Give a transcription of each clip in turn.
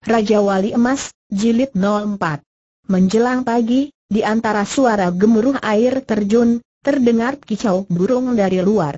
Raja Wali Emas, Jilid 04. Menjelang pagi, di antara suara gemuruh air terjun, terdengar kicau burung dari luar.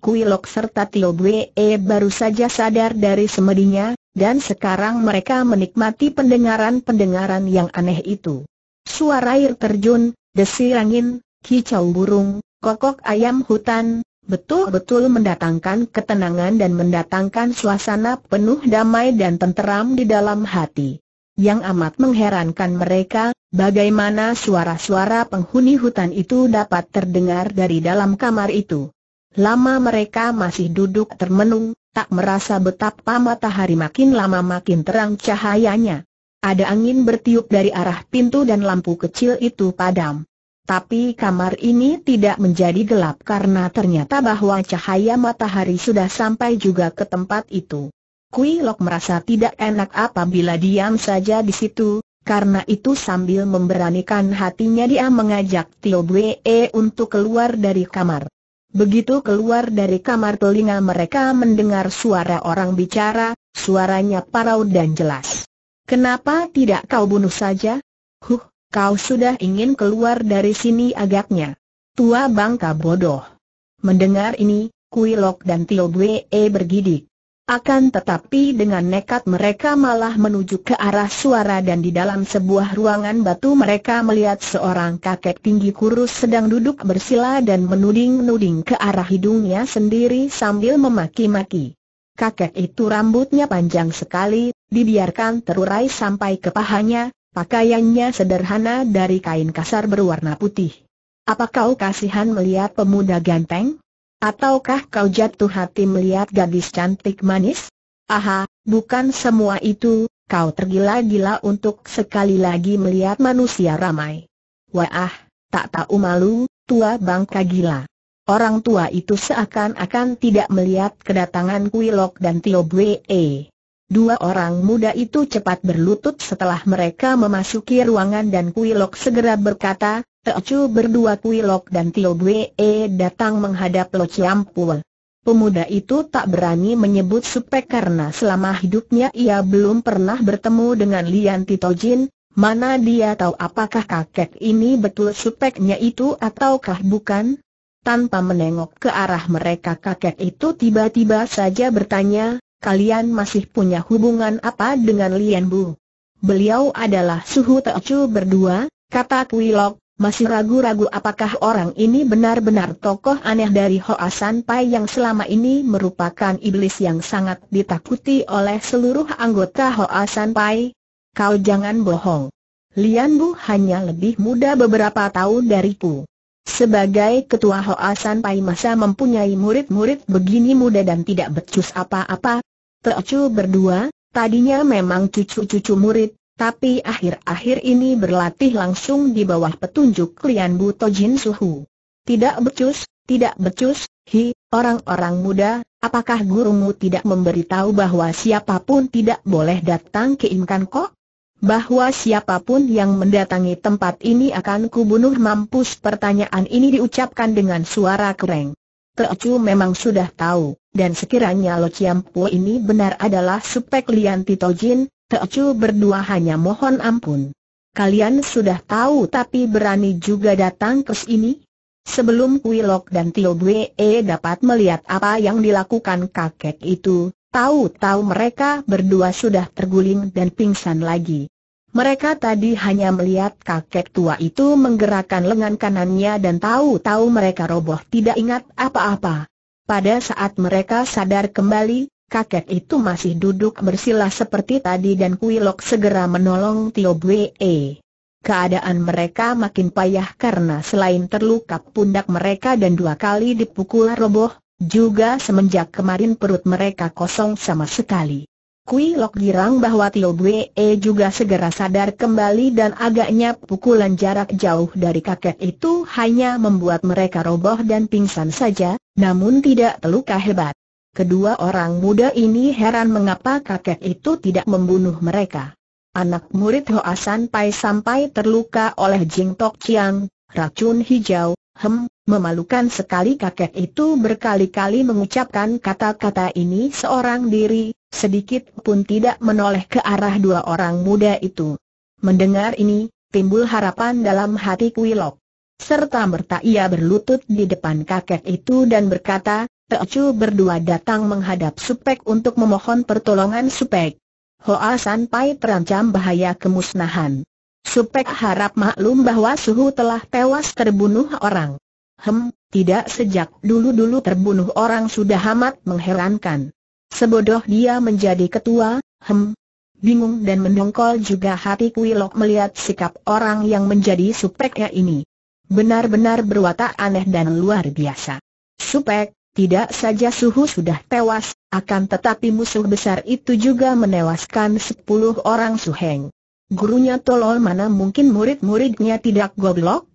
Kuilok serta Tio Bwe baru saja sadar dari semedinya, dan sekarang mereka menikmati pendengaran-pendengaran yang aneh itu. Suara air terjun, desir angin, kicau burung, kokok ayam hutan, betul-betul mendatangkan ketenangan dan mendatangkan suasana penuh damai dan tenteram di dalam hati. Yang amat mengherankan mereka, bagaimana suara-suara penghuni hutan itu dapat terdengar dari dalam kamar itu. Lama mereka masih duduk termenung, tak merasa betapa matahari makin lama makin terang cahayanya. Ada angin bertiup dari arah pintu dan lampu kecil itu padam. Tapi kamar ini tidak menjadi gelap karena ternyata bahwa cahaya matahari sudah sampai juga ke tempat itu. Kui Lok merasa tidak enak apabila diam saja di situ, karena itu sambil memberanikan hatinya dia mengajak Tio Bue untuk keluar dari kamar. Begitu keluar dari kamar telinga mereka mendengar suara orang bicara, suaranya parau dan jelas. Kenapa tidak kau bunuh saja? Huh, Kau sudah ingin keluar dari sini agaknya. Tua bangka bodoh. Mendengar ini, Kuilok dan Tio Bwe bergidik. Akan tetapi dengan nekat mereka malah menuju ke arah suara dan di dalam sebuah ruangan batu mereka melihat seorang kakek tinggi kurus sedang duduk bersila dan menuding-nuding ke arah hidungnya sendiri sambil memaki-maki. Kakek itu rambutnya panjang sekali, dibiarkan terurai sampai ke pahanya, Pakaiannya sederhana dari kain kasar berwarna putih. Apa kau kasihan melihat pemuda ganteng? Ataukah kau jatuh hati melihat gadis cantik manis? Aha, bukan semua itu, kau tergila-gila untuk sekali lagi melihat manusia ramai. Wah, tak tahu malu, tua bangka gila. Orang tua itu seakan-akan tidak melihat kedatangan Kuilok dan Tio Bwe. Dua orang muda itu cepat berlutut setelah mereka memasuki ruangan dan Kuilok segera berkata, Teocu berdua Kuilok dan Tio Bwe datang menghadap Lo Ciampul. Pemuda itu tak berani menyebut Supek karena selama hidupnya ia belum pernah bertemu dengan Lian Titojin, mana dia tahu apakah kakek ini betul Supeknya itu ataukah bukan? Tanpa menengok ke arah mereka kakek itu tiba-tiba saja bertanya, kalian masih punya hubungan apa dengan Lian Bu? Beliau adalah suhu Teocu berdua, kata Kuilok, masih ragu-ragu apakah orang ini benar-benar tokoh aneh dari Hoa San Pai yang selama ini merupakan iblis yang sangat ditakuti oleh seluruh anggota Hoa San Pai. Kau jangan bohong. Lian Bu hanya lebih muda beberapa tahun dari Pu. Sebagai ketua Hoasan Pai masa mempunyai murid-murid begini muda dan tidak becus apa-apa. Teocu berdua, tadinya memang cucu-cucu murid, tapi akhir-akhir ini berlatih langsung di bawah petunjuk klien Bu Jin Suhu. Tidak becus, tidak becus, hi, orang-orang muda, apakah gurumu tidak memberitahu bahwa siapapun tidak boleh datang ke Imkan Kok? bahwa siapapun yang mendatangi tempat ini akan kubunuh mampus pertanyaan ini diucapkan dengan suara kereng. Teocu memang sudah tahu, dan sekiranya Lo Chiampu ini benar adalah supek Lian Titojin, Teocu berdua hanya mohon ampun. Kalian sudah tahu tapi berani juga datang ke sini? Sebelum Kui Lok dan Tio Bue dapat melihat apa yang dilakukan kakek itu, Tahu-tahu mereka berdua sudah terguling dan pingsan lagi. Mereka tadi hanya melihat kakek tua itu menggerakkan lengan kanannya dan tahu-tahu mereka roboh tidak ingat apa-apa. Pada saat mereka sadar kembali, kakek itu masih duduk bersila seperti tadi dan Kuilok segera menolong Tio Bwe. Keadaan mereka makin payah karena selain terluka pundak mereka dan dua kali dipukul roboh, juga semenjak kemarin perut mereka kosong sama sekali. Kui Lok girang bahwa Tio Bwe juga segera sadar kembali dan agaknya pukulan jarak jauh dari kakek itu hanya membuat mereka roboh dan pingsan saja, namun tidak terluka hebat. Kedua orang muda ini heran mengapa kakek itu tidak membunuh mereka. Anak murid Hoa Pai sampai terluka oleh Jing Tok Chiang, racun hijau, hem, Memalukan sekali kakek itu berkali-kali mengucapkan kata-kata ini seorang diri, sedikit pun tidak menoleh ke arah dua orang muda itu. Mendengar ini, timbul harapan dalam hati Kuilok. Serta merta ia berlutut di depan kakek itu dan berkata, Teocu berdua datang menghadap Supek untuk memohon pertolongan Supek. Hoa Sanpai terancam bahaya kemusnahan. Supek harap maklum bahwa Suhu telah tewas terbunuh orang. Hem, tidak sejak dulu-dulu terbunuh orang sudah amat mengherankan. Sebodoh dia menjadi ketua, hem. Bingung dan mendongkol juga hati Kuilok melihat sikap orang yang menjadi supeknya ini. Benar-benar berwatak aneh dan luar biasa. Supek, tidak saja suhu sudah tewas, akan tetapi musuh besar itu juga menewaskan sepuluh orang suheng. Gurunya tolol mana mungkin murid-muridnya tidak goblok?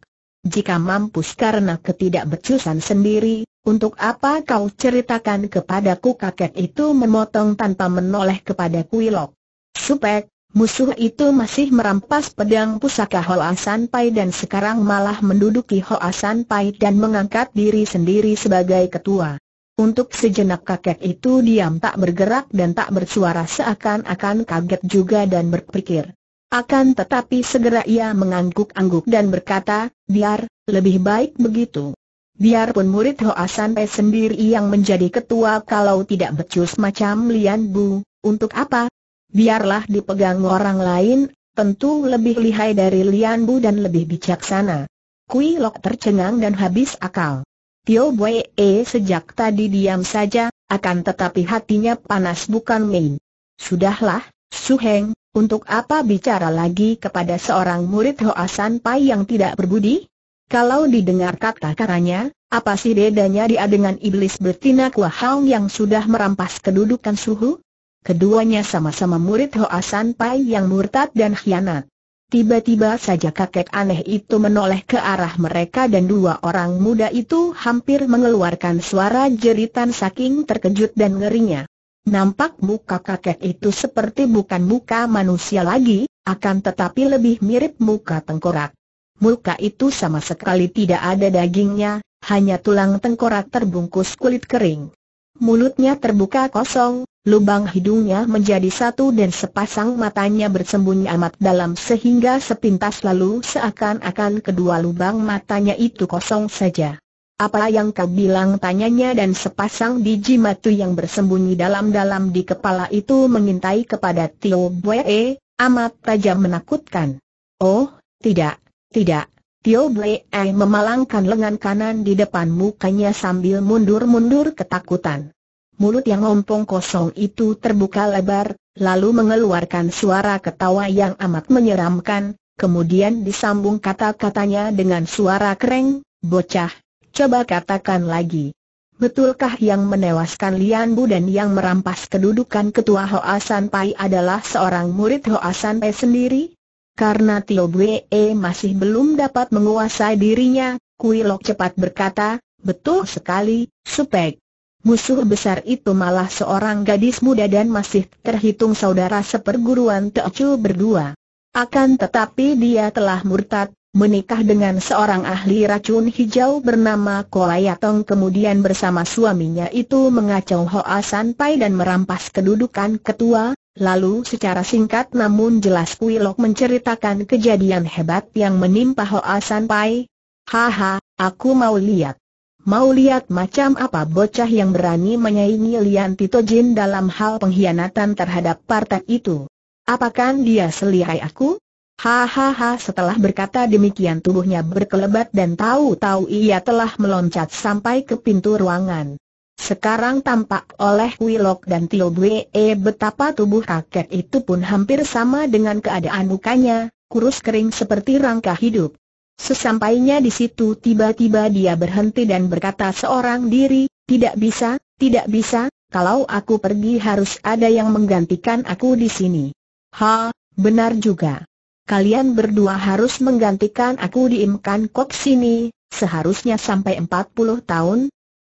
Jika mampus karena ketidakbecusan sendiri, untuk apa kau ceritakan kepadaku kakek itu memotong tanpa menoleh kepada Kuilok? Supek, musuh itu masih merampas pedang pusaka Hoa Pai dan sekarang malah menduduki Hoa Pai dan mengangkat diri sendiri sebagai ketua. Untuk sejenak kakek itu diam tak bergerak dan tak bersuara seakan-akan kaget juga dan berpikir. Akan tetapi segera ia mengangguk-angguk dan berkata, biar, lebih baik begitu. Biarpun murid Hoa Sanpe sendiri yang menjadi ketua kalau tidak becus macam Lian Bu, untuk apa? Biarlah dipegang orang lain, tentu lebih lihai dari Lian Bu dan lebih bijaksana. Kui Lok tercengang dan habis akal. Tio Bue E sejak tadi diam saja, akan tetapi hatinya panas bukan main. Sudahlah, Su Heng, untuk apa bicara lagi kepada seorang murid Hoasan Pai yang tidak berbudi? Kalau didengar kata-katanya, apa sih bedanya dia dengan iblis betina Kua Hong yang sudah merampas kedudukan suhu? Keduanya sama-sama murid Hoasan Pai yang murtad dan khianat. Tiba-tiba saja kakek aneh itu menoleh ke arah mereka dan dua orang muda itu hampir mengeluarkan suara jeritan saking terkejut dan ngerinya. Nampak muka kakek itu seperti bukan muka manusia lagi, akan tetapi lebih mirip muka tengkorak. Muka itu sama sekali tidak ada dagingnya, hanya tulang tengkorak terbungkus kulit kering. Mulutnya terbuka kosong, lubang hidungnya menjadi satu dan sepasang matanya bersembunyi amat dalam sehingga sepintas lalu seakan-akan kedua lubang matanya itu kosong saja. Apa yang kau bilang tanyanya dan sepasang biji matu yang bersembunyi dalam-dalam di kepala itu mengintai kepada Tio Bwe, amat tajam menakutkan. Oh, tidak, tidak. Tio Bwe eh, memalangkan lengan kanan di depan mukanya sambil mundur-mundur ketakutan. Mulut yang ompong kosong itu terbuka lebar, lalu mengeluarkan suara ketawa yang amat menyeramkan, kemudian disambung kata-katanya dengan suara kering, bocah, Coba katakan lagi. Betulkah yang menewaskan Lian Bu dan yang merampas kedudukan ketua Hoa San Pai adalah seorang murid Hoa San Pai sendiri? Karena Tio E masih belum dapat menguasai dirinya, Kui Lok cepat berkata, betul sekali, Supek. Musuh besar itu malah seorang gadis muda dan masih terhitung saudara seperguruan Teo Chu berdua. Akan tetapi dia telah murtad, menikah dengan seorang ahli racun hijau bernama Kolayatong kemudian bersama suaminya itu mengacau Hoa Sanpai dan merampas kedudukan ketua, lalu secara singkat namun jelas Kuilok menceritakan kejadian hebat yang menimpa Hoa Sanpai. Haha, aku mau lihat. Mau lihat macam apa bocah yang berani menyaingi Lian Tito Jin dalam hal pengkhianatan terhadap partai itu. Apakah dia selihai aku? Hahaha setelah berkata demikian tubuhnya berkelebat dan tahu-tahu ia telah meloncat sampai ke pintu ruangan. Sekarang tampak oleh Wilok dan Tio Bwe eh, betapa tubuh kakek itu pun hampir sama dengan keadaan mukanya, kurus kering seperti rangka hidup. Sesampainya di situ tiba-tiba dia berhenti dan berkata seorang diri, tidak bisa, tidak bisa, kalau aku pergi harus ada yang menggantikan aku di sini. Ha, benar juga kalian berdua harus menggantikan aku di Imkan Kok sini, seharusnya sampai 40 tahun.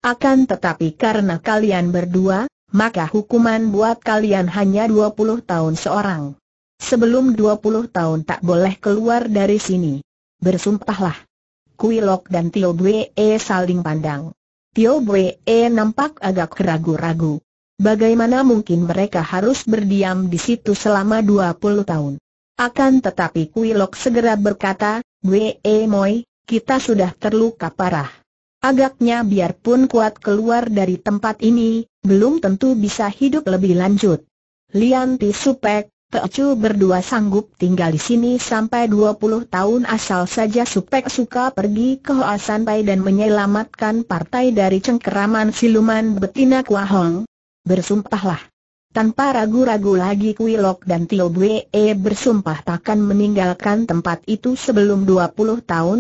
Akan tetapi karena kalian berdua, maka hukuman buat kalian hanya 20 tahun seorang. Sebelum 20 tahun tak boleh keluar dari sini. Bersumpahlah. Kuilok dan Tio Bwe saling pandang. Tio Bwe nampak agak ragu-ragu. Bagaimana mungkin mereka harus berdiam di situ selama 20 tahun? Akan tetapi Kuilok segera berkata, Wee eh, Moi, kita sudah terluka parah. Agaknya biarpun kuat keluar dari tempat ini, belum tentu bisa hidup lebih lanjut. Lianti Ti Supek, Teocu berdua sanggup tinggal di sini sampai 20 tahun asal saja Supek suka pergi ke Hoa Sanpai dan menyelamatkan partai dari cengkeraman siluman betina Kuahong. Bersumpahlah. Tanpa ragu-ragu lagi Kuilok dan Tio Bwe bersumpah takkan meninggalkan tempat itu sebelum 20 tahun.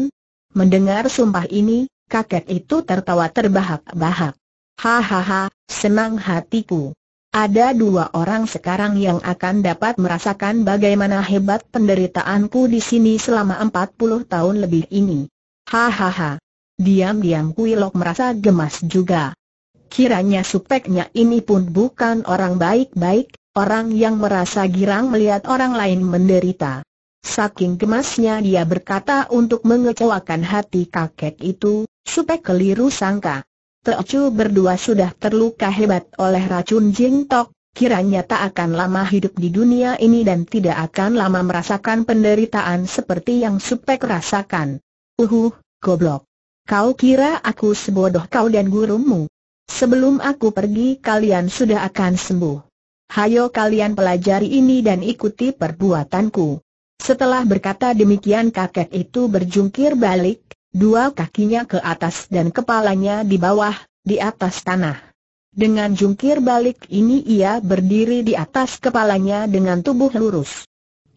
Mendengar sumpah ini, kakek itu tertawa terbahak-bahak. Hahaha, senang hatiku. Ada dua orang sekarang yang akan dapat merasakan bagaimana hebat penderitaanku di sini selama 40 tahun lebih ini. Hahaha. Diam-diam Kuilok merasa gemas juga. Kiranya supeknya ini pun bukan orang baik-baik, orang yang merasa girang melihat orang lain menderita. Saking gemasnya dia berkata untuk mengecewakan hati kakek itu, supek keliru sangka. Teocu berdua sudah terluka hebat oleh racun jingtok, kiranya tak akan lama hidup di dunia ini dan tidak akan lama merasakan penderitaan seperti yang supek rasakan. Uhuh, goblok. Kau kira aku sebodoh kau dan gurumu? Sebelum aku pergi kalian sudah akan sembuh. Hayo kalian pelajari ini dan ikuti perbuatanku. Setelah berkata demikian kakek itu berjungkir balik, dua kakinya ke atas dan kepalanya di bawah, di atas tanah. Dengan jungkir balik ini ia berdiri di atas kepalanya dengan tubuh lurus.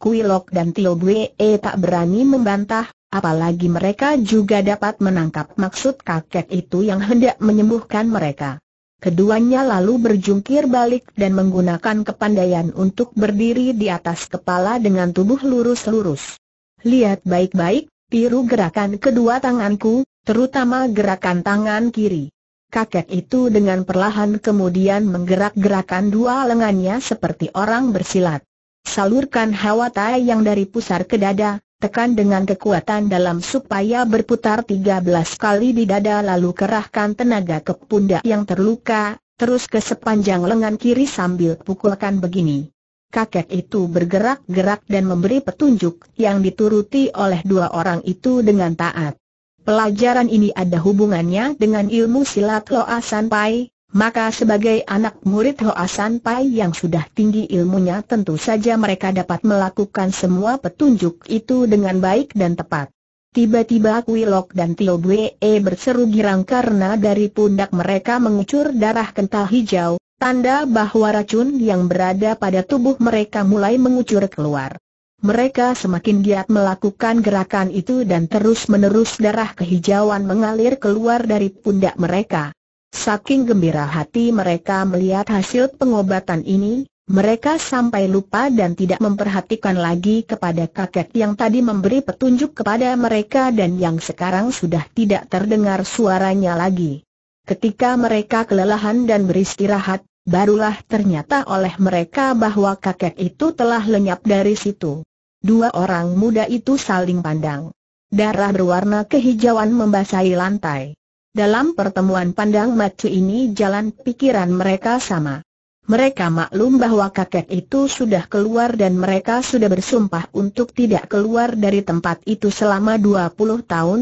Kuilok dan Tio Bwe tak berani membantah, Apalagi mereka juga dapat menangkap maksud kakek itu yang hendak menyembuhkan mereka. Keduanya lalu berjungkir balik dan menggunakan kepandaian untuk berdiri di atas kepala dengan tubuh lurus-lurus. Lihat baik-baik, tiru gerakan kedua tanganku, terutama gerakan tangan kiri. Kakek itu dengan perlahan kemudian menggerak-gerakan dua lengannya seperti orang bersilat. Salurkan hawa tai yang dari pusar ke dada, tekan dengan kekuatan dalam supaya berputar 13 kali di dada lalu kerahkan tenaga ke pundak yang terluka, terus ke sepanjang lengan kiri sambil pukulkan begini. Kakek itu bergerak-gerak dan memberi petunjuk yang dituruti oleh dua orang itu dengan taat. Pelajaran ini ada hubungannya dengan ilmu silat Loa Sanpai, maka sebagai anak murid Hoasan Pai yang sudah tinggi ilmunya tentu saja mereka dapat melakukan semua petunjuk itu dengan baik dan tepat. Tiba-tiba Kuilok dan Tio Bue berseru girang karena dari pundak mereka mengucur darah kental hijau, tanda bahwa racun yang berada pada tubuh mereka mulai mengucur keluar. Mereka semakin giat melakukan gerakan itu dan terus-menerus darah kehijauan mengalir keluar dari pundak mereka. Saking gembira hati mereka melihat hasil pengobatan ini, mereka sampai lupa dan tidak memperhatikan lagi kepada kakek yang tadi memberi petunjuk kepada mereka dan yang sekarang sudah tidak terdengar suaranya lagi. Ketika mereka kelelahan dan beristirahat, barulah ternyata oleh mereka bahwa kakek itu telah lenyap dari situ. Dua orang muda itu saling pandang. Darah berwarna kehijauan membasahi lantai. Dalam pertemuan pandang macu ini jalan pikiran mereka sama. Mereka maklum bahwa kakek itu sudah keluar dan mereka sudah bersumpah untuk tidak keluar dari tempat itu selama 20 tahun.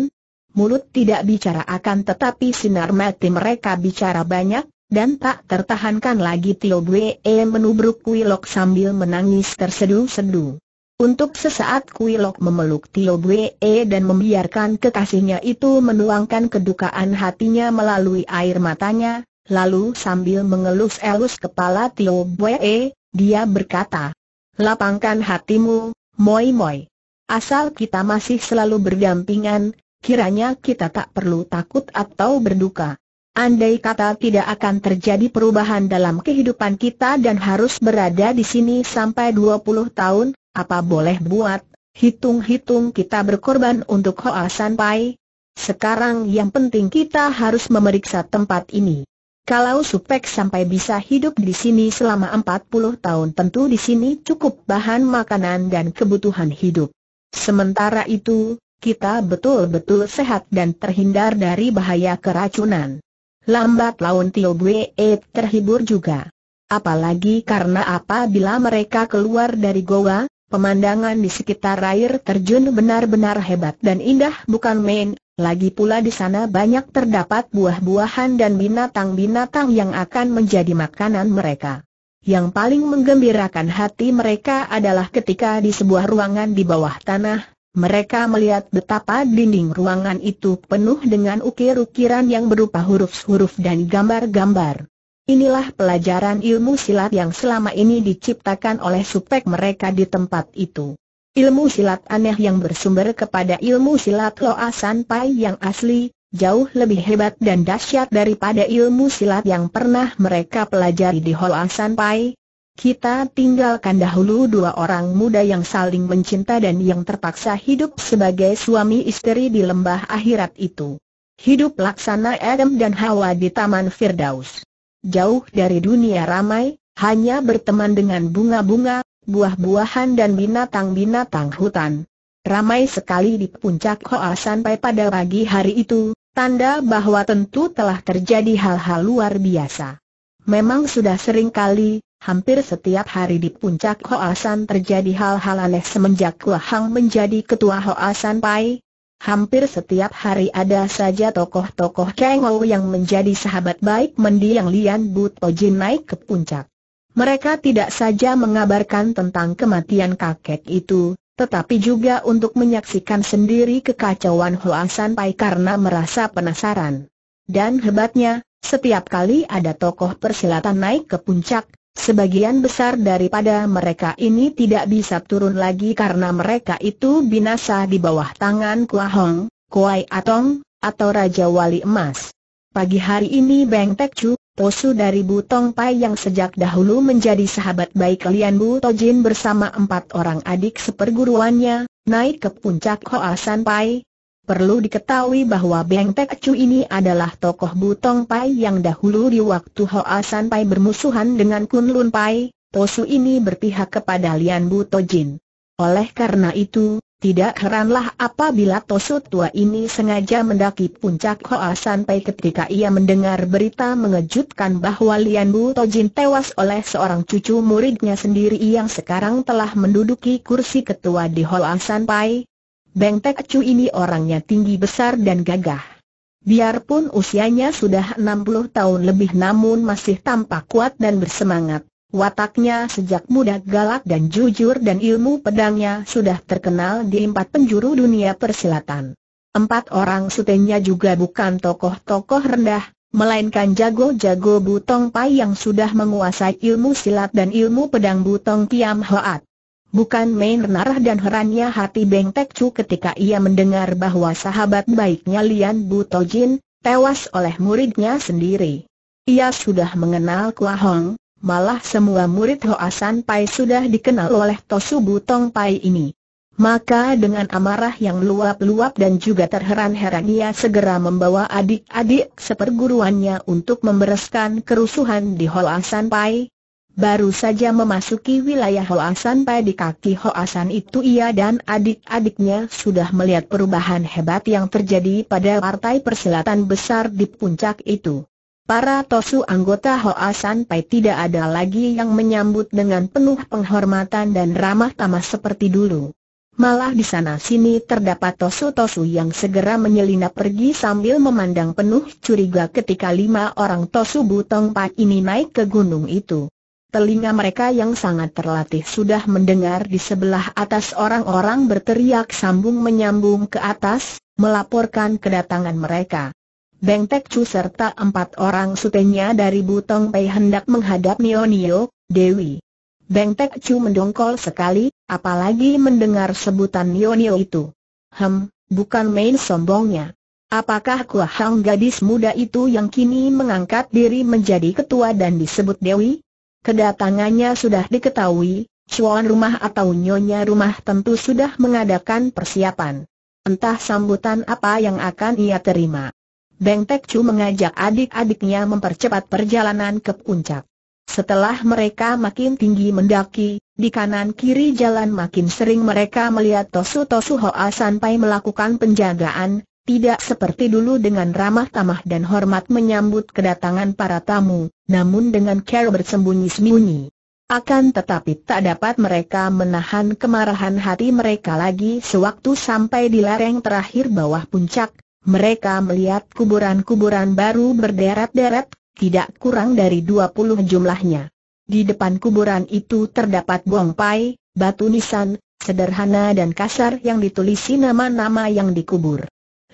Mulut tidak bicara akan tetapi sinar mati mereka bicara banyak, dan tak tertahankan lagi Tio Bwe menubruk kuilok sambil menangis terseduh-seduh. Untuk sesaat Kuilok memeluk Tio Bue e dan membiarkan kekasihnya itu menuangkan kedukaan hatinya melalui air matanya, lalu sambil mengelus-elus kepala Tio Bue, e, dia berkata, Lapangkan hatimu, Moi Moi. Asal kita masih selalu berdampingan, kiranya kita tak perlu takut atau berduka. Andai kata tidak akan terjadi perubahan dalam kehidupan kita dan harus berada di sini sampai 20 tahun, apa boleh buat, hitung-hitung kita berkorban untuk Hoa San Sekarang yang penting kita harus memeriksa tempat ini. Kalau Supek sampai bisa hidup di sini selama 40 tahun tentu di sini cukup bahan makanan dan kebutuhan hidup. Sementara itu, kita betul-betul sehat dan terhindar dari bahaya keracunan. Lambat laun Tio Bue terhibur juga. Apalagi karena apabila mereka keluar dari goa, Pemandangan di sekitar air terjun benar-benar hebat dan indah bukan main, lagi pula di sana banyak terdapat buah-buahan dan binatang-binatang yang akan menjadi makanan mereka. Yang paling menggembirakan hati mereka adalah ketika di sebuah ruangan di bawah tanah, mereka melihat betapa dinding ruangan itu penuh dengan ukir-ukiran yang berupa huruf-huruf dan gambar-gambar. Inilah pelajaran ilmu silat yang selama ini diciptakan oleh supek mereka di tempat itu. Ilmu silat aneh yang bersumber kepada ilmu silat Loa Sanpai yang asli, jauh lebih hebat dan dahsyat daripada ilmu silat yang pernah mereka pelajari di Hoa Sanpai. Kita tinggalkan dahulu dua orang muda yang saling mencinta dan yang terpaksa hidup sebagai suami istri di lembah akhirat itu. Hidup laksana Adam dan Hawa di Taman Firdaus jauh dari dunia ramai, hanya berteman dengan bunga-bunga, buah-buahan dan binatang-binatang hutan. Ramai sekali di puncak Hoa sampai pada pagi hari itu, tanda bahwa tentu telah terjadi hal-hal luar biasa. Memang sudah sering kali, hampir setiap hari di puncak Hoa San terjadi hal-hal aneh semenjak Hua menjadi ketua Hoa San Pai, Hampir setiap hari ada saja tokoh-tokoh Kang yang menjadi sahabat baik mendiang Lian But Jin naik ke puncak. Mereka tidak saja mengabarkan tentang kematian kakek itu, tetapi juga untuk menyaksikan sendiri kekacauan Hoa Pai karena merasa penasaran. Dan hebatnya, setiap kali ada tokoh persilatan naik ke puncak, Sebagian besar daripada mereka ini tidak bisa turun lagi karena mereka itu binasa di bawah tangan Kua Hong, Kuai Atong, atau Raja Wali Emas. Pagi hari ini Beng Tek Chu, Tosu dari Butong Pai yang sejak dahulu menjadi sahabat baik kalian Bu Tojin bersama empat orang adik seperguruannya, naik ke puncak Hoa San Pai, Perlu diketahui bahwa Beng Tek Chu ini adalah tokoh Butong Pai yang dahulu di waktu Hoa San Pai bermusuhan dengan Kun Lun Pai, Tosu ini berpihak kepada Lian Buto Jin. Oleh karena itu, tidak heranlah apabila Tosu tua ini sengaja mendaki puncak Hoa San Pai ketika ia mendengar berita mengejutkan bahwa Lian Buto Jin tewas oleh seorang cucu muridnya sendiri yang sekarang telah menduduki kursi ketua di Hoa San Pai Beng Tek Chu ini orangnya tinggi besar dan gagah. Biarpun usianya sudah 60 tahun lebih namun masih tampak kuat dan bersemangat. Wataknya sejak muda galak dan jujur dan ilmu pedangnya sudah terkenal di empat penjuru dunia persilatan. Empat orang sutenya juga bukan tokoh-tokoh rendah, melainkan jago-jago Butong Pai yang sudah menguasai ilmu silat dan ilmu pedang Butong tiam Hoat. Bukan main narah dan herannya hati Beng Tek Chu ketika ia mendengar bahwa sahabat baiknya Lian Bu Tojin, tewas oleh muridnya sendiri. Ia sudah mengenal Kua Hong, malah semua murid Hoa San Pai sudah dikenal oleh Tosu Tong Pai ini. Maka dengan amarah yang luap-luap dan juga terheran-heran ia segera membawa adik-adik seperguruannya untuk membereskan kerusuhan di Hoa San Pai, Baru saja memasuki wilayah Hoasan Pai di kaki Hoasan itu ia dan adik-adiknya sudah melihat perubahan hebat yang terjadi pada partai perselatan besar di puncak itu. Para tosu anggota Hoasan Pai tidak ada lagi yang menyambut dengan penuh penghormatan dan ramah tamah seperti dulu. Malah di sana sini terdapat tosu-tosu yang segera menyelinap pergi sambil memandang penuh curiga ketika lima orang tosu butong Pai ini naik ke gunung itu. Telinga mereka yang sangat terlatih sudah mendengar di sebelah atas orang-orang berteriak sambung menyambung ke atas, melaporkan kedatangan mereka. Beng Tek Chu serta empat orang sutenya dari Butong Pei hendak menghadap Nio Nio, Dewi. Beng Tek Chu mendongkol sekali, apalagi mendengar sebutan Nio Nio itu. Hem, bukan main sombongnya. Apakah hang gadis muda itu yang kini mengangkat diri menjadi ketua dan disebut Dewi? Kedatangannya sudah diketahui, cuan rumah atau nyonya rumah tentu sudah mengadakan persiapan. Entah sambutan apa yang akan ia terima. Beng Tek Chu mengajak adik-adiknya mempercepat perjalanan ke puncak. Setelah mereka makin tinggi mendaki, di kanan kiri jalan makin sering mereka melihat Tosu Tosu Hoa sampai melakukan penjagaan, tidak seperti dulu dengan ramah tamah dan hormat menyambut kedatangan para tamu, namun dengan cara bersembunyi-sembunyi. Akan tetapi tak dapat mereka menahan kemarahan hati mereka lagi sewaktu sampai di lereng terakhir bawah puncak, mereka melihat kuburan-kuburan baru berderet-deret, tidak kurang dari 20 jumlahnya. Di depan kuburan itu terdapat bongpai, batu nisan, sederhana dan kasar yang ditulisi nama-nama yang dikubur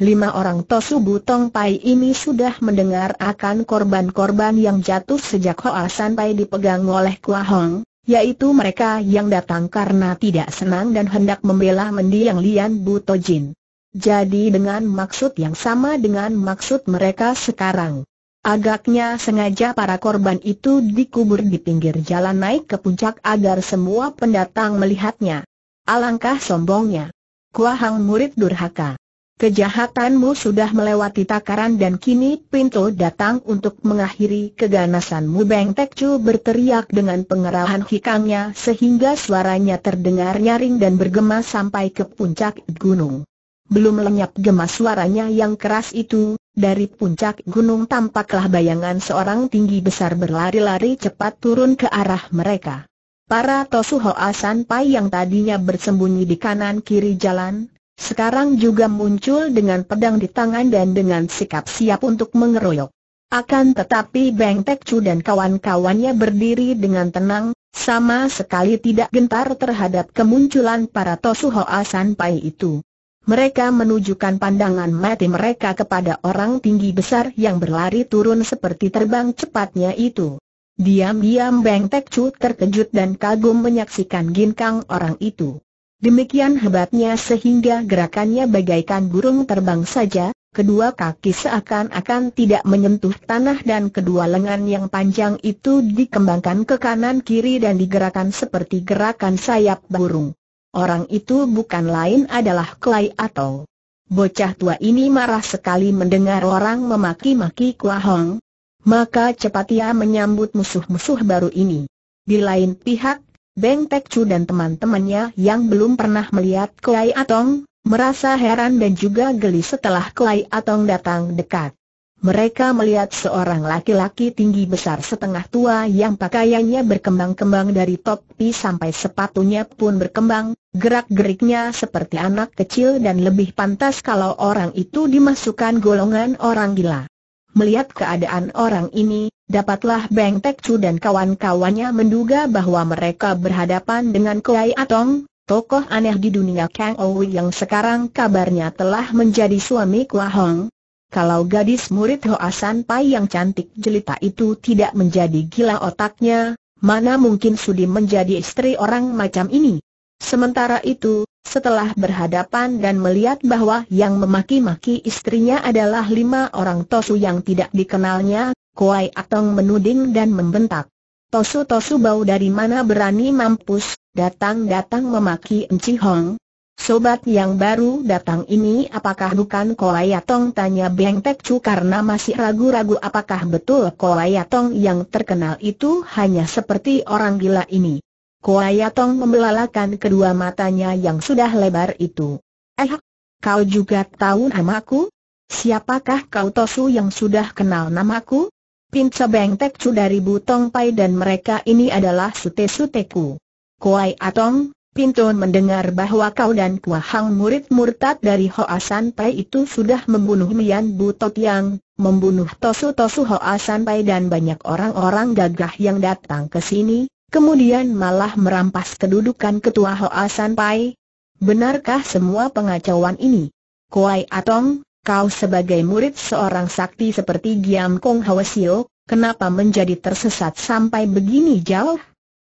lima orang Tosu Butong Pai ini sudah mendengar akan korban-korban yang jatuh sejak Hoa Pai dipegang oleh Kua Hong, yaitu mereka yang datang karena tidak senang dan hendak membela mendiang Lian Buto Jin. Jadi dengan maksud yang sama dengan maksud mereka sekarang. Agaknya sengaja para korban itu dikubur di pinggir jalan naik ke puncak agar semua pendatang melihatnya. Alangkah sombongnya. Kua Hong murid durhaka. Kejahatanmu sudah melewati takaran dan kini pintu datang untuk mengakhiri keganasanmu Beng Tek Chu berteriak dengan pengerahan hikangnya sehingga suaranya terdengar nyaring dan bergema sampai ke puncak gunung. Belum lenyap gemas suaranya yang keras itu, dari puncak gunung tampaklah bayangan seorang tinggi besar berlari-lari cepat turun ke arah mereka. Para Tosu Hoa Sanpai yang tadinya bersembunyi di kanan kiri jalan, sekarang juga muncul dengan pedang di tangan dan dengan sikap siap untuk mengeroyok. Akan tetapi Beng Tek Chu dan kawan-kawannya berdiri dengan tenang, sama sekali tidak gentar terhadap kemunculan para Tosu Hoa Sanpai itu. Mereka menunjukkan pandangan mati mereka kepada orang tinggi besar yang berlari turun seperti terbang cepatnya itu. Diam-diam Beng Tek Chu terkejut dan kagum menyaksikan ginkang orang itu. Demikian hebatnya sehingga gerakannya bagaikan burung terbang saja, kedua kaki seakan-akan tidak menyentuh tanah dan kedua lengan yang panjang itu dikembangkan ke kanan-kiri dan digerakkan seperti gerakan sayap burung. Orang itu bukan lain adalah Klai atau Bocah tua ini marah sekali mendengar orang memaki-maki Kua Hong, Maka cepat ia menyambut musuh-musuh baru ini. Di lain pihak, Beng Tek Chu dan teman-temannya yang belum pernah melihat Kuai Atong, merasa heran dan juga geli setelah Kuai Atong datang dekat. Mereka melihat seorang laki-laki tinggi besar setengah tua yang pakaiannya berkembang-kembang dari topi sampai sepatunya pun berkembang, gerak-geriknya seperti anak kecil dan lebih pantas kalau orang itu dimasukkan golongan orang gila. Melihat keadaan orang ini, Dapatlah Beng Tek Chu dan kawan-kawannya menduga bahwa mereka berhadapan dengan Kuai Atong, tokoh aneh di dunia Kang Owi yang sekarang kabarnya telah menjadi suami Kua Hong. Kalau gadis murid Hoa San Pai yang cantik jelita itu tidak menjadi gila otaknya, mana mungkin Sudi menjadi istri orang macam ini. Sementara itu, setelah berhadapan dan melihat bahwa yang memaki-maki istrinya adalah lima orang tosu yang tidak dikenalnya Kuai Atong menuding dan membentak. Tosu-tosu bau dari mana berani mampus, datang-datang memaki Enci Hong. Sobat yang baru datang ini apakah bukan Atong tanya Beng Tek Chu karena masih ragu-ragu apakah betul Atong yang terkenal itu hanya seperti orang gila ini. Atong membelalakan kedua matanya yang sudah lebar itu. Eh, kau juga tahu namaku? Siapakah kau Tosu yang sudah kenal namaku? Pinca Bengtek dari Butong Pai dan mereka ini adalah sute-suteku. Kuai Atong, Pintun mendengar bahwa kau dan hang murid murtad dari Hoasan Pai itu sudah membunuh Mian Butot yang, membunuh Tosu-Tosu Hoasan Pai dan banyak orang-orang gagah yang datang ke sini, kemudian malah merampas kedudukan ketua Hoasan Pai. Benarkah semua pengacauan ini? Kuai Atong, kau sebagai murid seorang sakti seperti Giam Kong Hwasio, kenapa menjadi tersesat sampai begini jauh?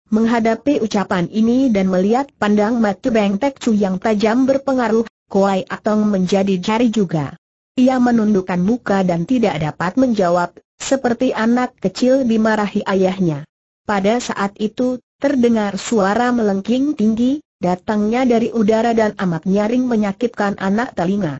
Menghadapi ucapan ini dan melihat pandang mata Beng Tek Chu yang tajam berpengaruh, Kuai Atong menjadi jari juga. Ia menundukkan muka dan tidak dapat menjawab, seperti anak kecil dimarahi ayahnya. Pada saat itu, terdengar suara melengking tinggi, datangnya dari udara dan amat nyaring menyakitkan anak telinga.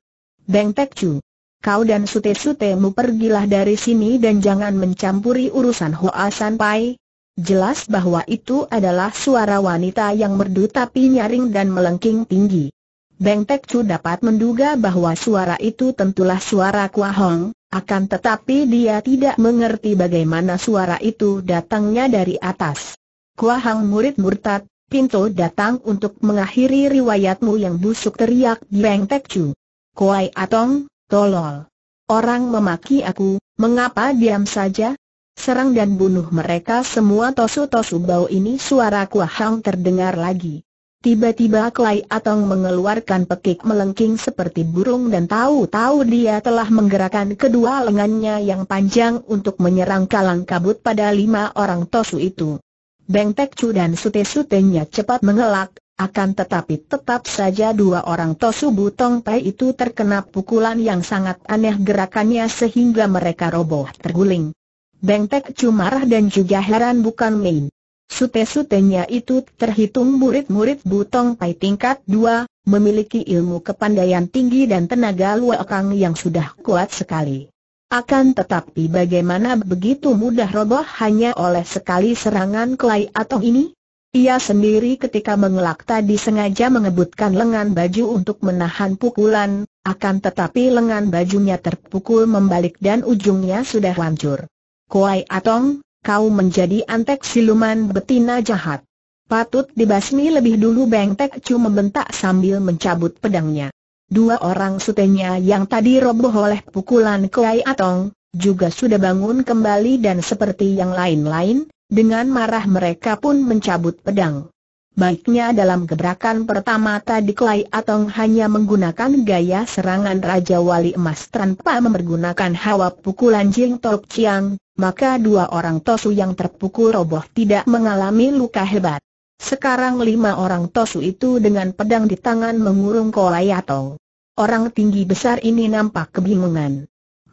Beng Pek Chu. Kau dan sute-sutemu pergilah dari sini dan jangan mencampuri urusan Hoa San Pai. Jelas bahwa itu adalah suara wanita yang merdu tapi nyaring dan melengking tinggi. Beng Pek Chu dapat menduga bahwa suara itu tentulah suara Kua Hong, akan tetapi dia tidak mengerti bagaimana suara itu datangnya dari atas. Kua Hong murid murtad, Pinto datang untuk mengakhiri riwayatmu yang busuk teriak Beng Pek Chu. Kuai Atong, tolol. Orang memaki aku, mengapa diam saja? Serang dan bunuh mereka semua tosu-tosu bau ini suara hang terdengar lagi. Tiba-tiba Kuai Atong mengeluarkan pekik melengking seperti burung dan tahu-tahu dia telah menggerakkan kedua lengannya yang panjang untuk menyerang kalang kabut pada lima orang tosu itu. Beng Tek Chu dan Sute Sutenya cepat mengelak, akan tetapi tetap saja dua orang Tosu Butong Pai itu terkena pukulan yang sangat aneh gerakannya sehingga mereka roboh terguling. Bengtek Cumarah dan juga heran bukan main. Sute-sutenya itu terhitung murid-murid Butong Pai tingkat dua memiliki ilmu kepandaian tinggi dan tenaga luar luakang yang sudah kuat sekali. Akan tetapi bagaimana begitu mudah roboh hanya oleh sekali serangan Klai atau ini? Ia sendiri ketika mengelak tadi sengaja mengebutkan lengan baju untuk menahan pukulan, akan tetapi lengan bajunya terpukul membalik dan ujungnya sudah hancur. Kuai Atong, kau menjadi antek siluman betina jahat. Patut dibasmi lebih dulu Bengtek Tek Chu membentak sambil mencabut pedangnya. Dua orang sutenya yang tadi roboh oleh pukulan Kuai Atong, juga sudah bangun kembali dan seperti yang lain-lain, dengan marah mereka pun mencabut pedang. Baiknya dalam gebrakan pertama tadi Klai Atong hanya menggunakan gaya serangan Raja Wali Emas tanpa mempergunakan hawa pukulan Jing Tok Chiang, maka dua orang Tosu yang terpukul roboh tidak mengalami luka hebat. Sekarang lima orang Tosu itu dengan pedang di tangan mengurung Klai Atong. Orang tinggi besar ini nampak kebingungan.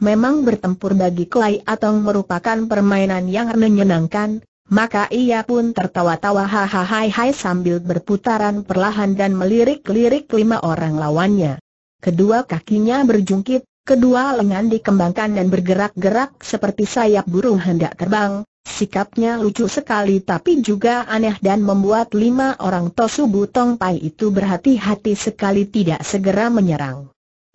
Memang bertempur bagi Klai Atong merupakan permainan yang menyenangkan, maka ia pun tertawa-tawa hahaha sambil berputaran perlahan dan melirik-lirik lima orang lawannya. Kedua kakinya berjungkit, kedua lengan dikembangkan dan bergerak-gerak seperti sayap burung hendak terbang, sikapnya lucu sekali tapi juga aneh dan membuat lima orang Tosu Butong Pai itu berhati-hati sekali tidak segera menyerang.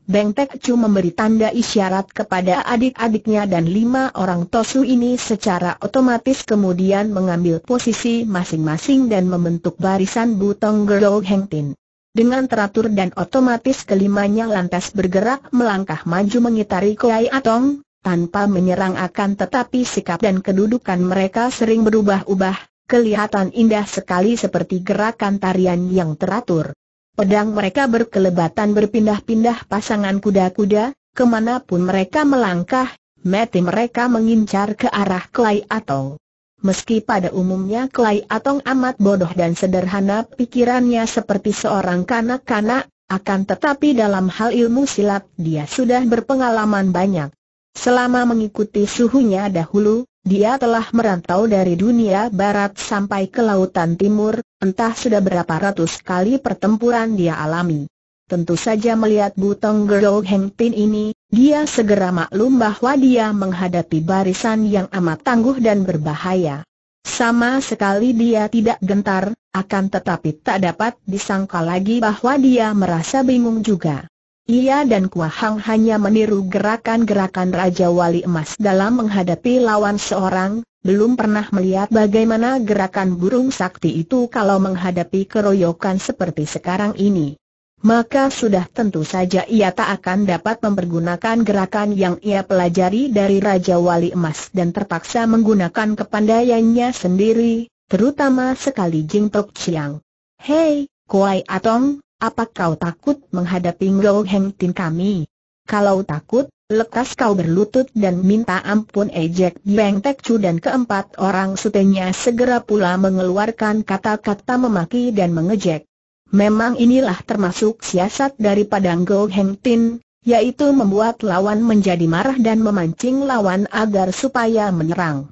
Beng Tek Chu memberi tanda isyarat kepada adik-adiknya dan lima orang Tosu ini secara otomatis kemudian mengambil posisi masing-masing dan membentuk barisan Butong Gerlo Heng Tin. Dengan teratur dan otomatis kelimanya lantas bergerak melangkah maju mengitari Kuai Atong, tanpa menyerang akan tetapi sikap dan kedudukan mereka sering berubah-ubah, kelihatan indah sekali seperti gerakan tarian yang teratur. Pedang mereka berkelebatan berpindah-pindah pasangan kuda-kuda, kemanapun mereka melangkah, mati mereka mengincar ke arah Klai Atong. Meski pada umumnya Klai Atong amat bodoh dan sederhana pikirannya seperti seorang kanak-kanak, akan tetapi dalam hal ilmu silat dia sudah berpengalaman banyak. Selama mengikuti suhunya dahulu, dia telah merantau dari dunia barat sampai ke lautan timur, entah sudah berapa ratus kali pertempuran dia alami. Tentu saja melihat Butong Gerou Heng Tin ini, dia segera maklum bahwa dia menghadapi barisan yang amat tangguh dan berbahaya. Sama sekali dia tidak gentar, akan tetapi tak dapat disangka lagi bahwa dia merasa bingung juga. Ia dan Kuahang hanya meniru gerakan-gerakan Raja Wali Emas dalam menghadapi lawan seorang, belum pernah melihat bagaimana gerakan burung sakti itu kalau menghadapi keroyokan seperti sekarang ini. Maka sudah tentu saja ia tak akan dapat mempergunakan gerakan yang ia pelajari dari Raja Wali Emas dan terpaksa menggunakan kepandaiannya sendiri, terutama sekali Jing Tok Chiang. Hei, Kuai Atong, apa kau takut menghadapi Ngou Heng Tin kami? Kalau takut, lekas kau berlutut dan minta ampun ejek Beng Tek Chu dan keempat orang sutenya segera pula mengeluarkan kata-kata memaki dan mengejek. Memang inilah termasuk siasat daripada Padang Heng Tin, yaitu membuat lawan menjadi marah dan memancing lawan agar supaya menyerang.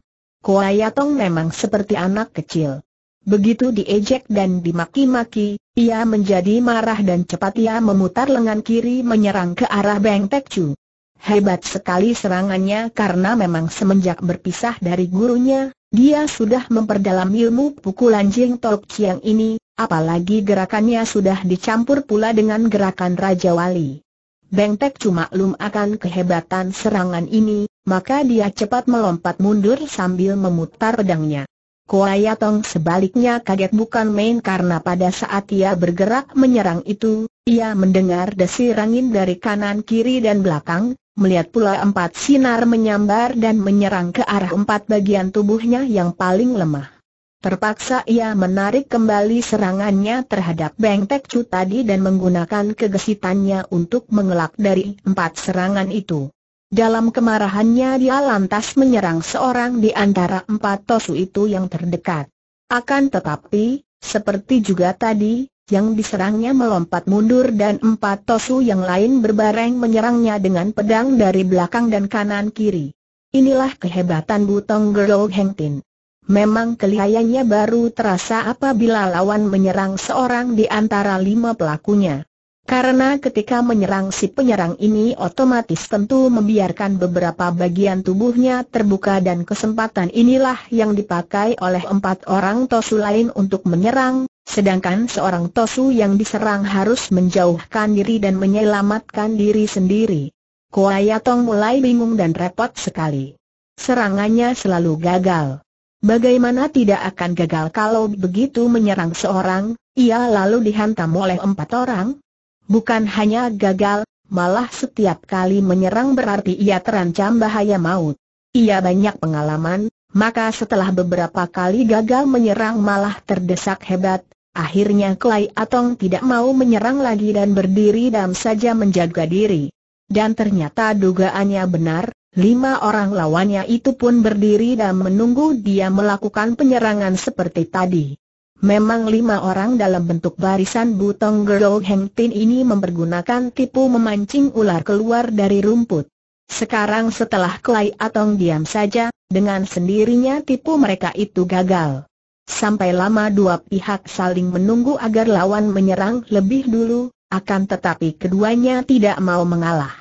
Ya Tong memang seperti anak kecil. Begitu diejek dan dimaki-maki, ia menjadi marah dan cepat ia memutar lengan kiri menyerang ke arah Beng Tek Chu. Hebat sekali serangannya karena memang semenjak berpisah dari gurunya, dia sudah memperdalam ilmu pukulan Jing Tok Chiang ini, apalagi gerakannya sudah dicampur pula dengan gerakan Raja Wali. Beng Tek Chu maklum akan kehebatan serangan ini, maka dia cepat melompat mundur sambil memutar pedangnya. Koayatong sebaliknya kaget bukan main karena pada saat ia bergerak menyerang itu, ia mendengar desir angin dari kanan kiri dan belakang, melihat pula empat sinar menyambar dan menyerang ke arah empat bagian tubuhnya yang paling lemah. Terpaksa ia menarik kembali serangannya terhadap Beng Tek Chu tadi dan menggunakan kegesitannya untuk mengelak dari empat serangan itu. Dalam kemarahannya dia lantas menyerang seorang di antara empat tosu itu yang terdekat. Akan tetapi, seperti juga tadi, yang diserangnya melompat mundur dan empat tosu yang lain berbareng menyerangnya dengan pedang dari belakang dan kanan kiri. Inilah kehebatan Butong Girl Heng Tin. Memang kelihayanya baru terasa apabila lawan menyerang seorang di antara lima pelakunya. Karena ketika menyerang si penyerang ini otomatis tentu membiarkan beberapa bagian tubuhnya terbuka dan kesempatan inilah yang dipakai oleh empat orang tosu lain untuk menyerang, sedangkan seorang tosu yang diserang harus menjauhkan diri dan menyelamatkan diri sendiri. Kuayatong mulai bingung dan repot sekali. Serangannya selalu gagal. Bagaimana tidak akan gagal kalau begitu menyerang seorang, ia lalu dihantam oleh empat orang? Bukan hanya gagal, malah setiap kali menyerang berarti ia terancam bahaya maut. Ia banyak pengalaman, maka setelah beberapa kali gagal menyerang malah terdesak hebat, akhirnya Klai Atong tidak mau menyerang lagi dan berdiri dam saja menjaga diri. Dan ternyata dugaannya benar, lima orang lawannya itu pun berdiri dan menunggu dia melakukan penyerangan seperti tadi. Memang lima orang dalam bentuk barisan Butong Gerlo Heng Tin ini mempergunakan tipu memancing ular keluar dari rumput. Sekarang setelah Klai Atong diam saja, dengan sendirinya tipu mereka itu gagal. Sampai lama dua pihak saling menunggu agar lawan menyerang lebih dulu, akan tetapi keduanya tidak mau mengalah.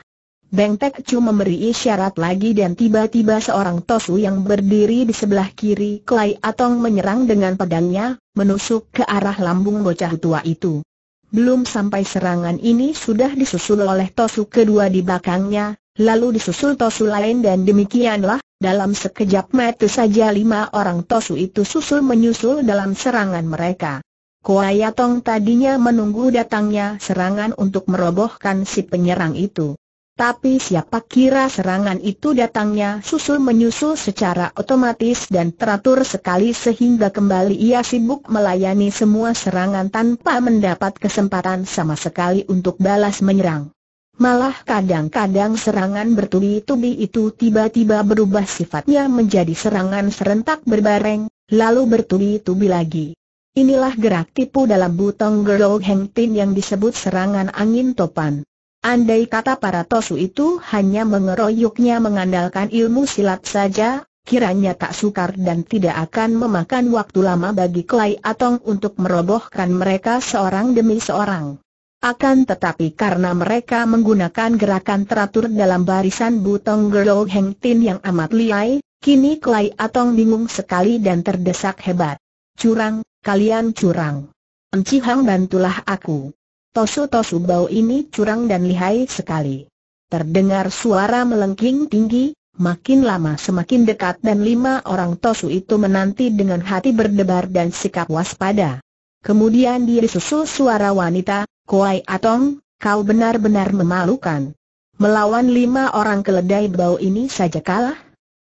Beng Tek Chu memberi isyarat lagi dan tiba-tiba seorang tosu yang berdiri di sebelah kiri Klai Atong menyerang dengan pedangnya, menusuk ke arah lambung bocah tua itu. Belum sampai serangan ini sudah disusul oleh tosu kedua di belakangnya, lalu disusul tosu lain dan demikianlah, dalam sekejap mata saja lima orang tosu itu susul menyusul dalam serangan mereka. Koayatong tadinya menunggu datangnya serangan untuk merobohkan si penyerang itu. Tapi siapa kira serangan itu datangnya susul-menyusul secara otomatis dan teratur sekali sehingga kembali ia sibuk melayani semua serangan tanpa mendapat kesempatan sama sekali untuk balas menyerang. Malah kadang-kadang serangan bertubi-tubi itu tiba-tiba berubah sifatnya menjadi serangan serentak berbareng, lalu bertubi-tubi lagi. Inilah gerak tipu dalam butong Gerlo Hengtin yang disebut serangan angin topan. Andai kata para tosu itu hanya mengeroyoknya mengandalkan ilmu silat saja, kiranya tak sukar dan tidak akan memakan waktu lama bagi Klai Atong untuk merobohkan mereka seorang demi seorang. Akan tetapi karena mereka menggunakan gerakan teratur dalam barisan butong gelo Heng Tin yang amat liai, kini Klai Atong bingung sekali dan terdesak hebat. Curang, kalian curang. Hang bantulah aku. Tosu-tosu bau ini curang dan lihai sekali. Terdengar suara melengking tinggi, makin lama semakin dekat dan lima orang tosu itu menanti dengan hati berdebar dan sikap waspada. Kemudian disusul suara wanita, Kuai Atong, kau benar-benar memalukan. Melawan lima orang keledai bau ini saja kalah?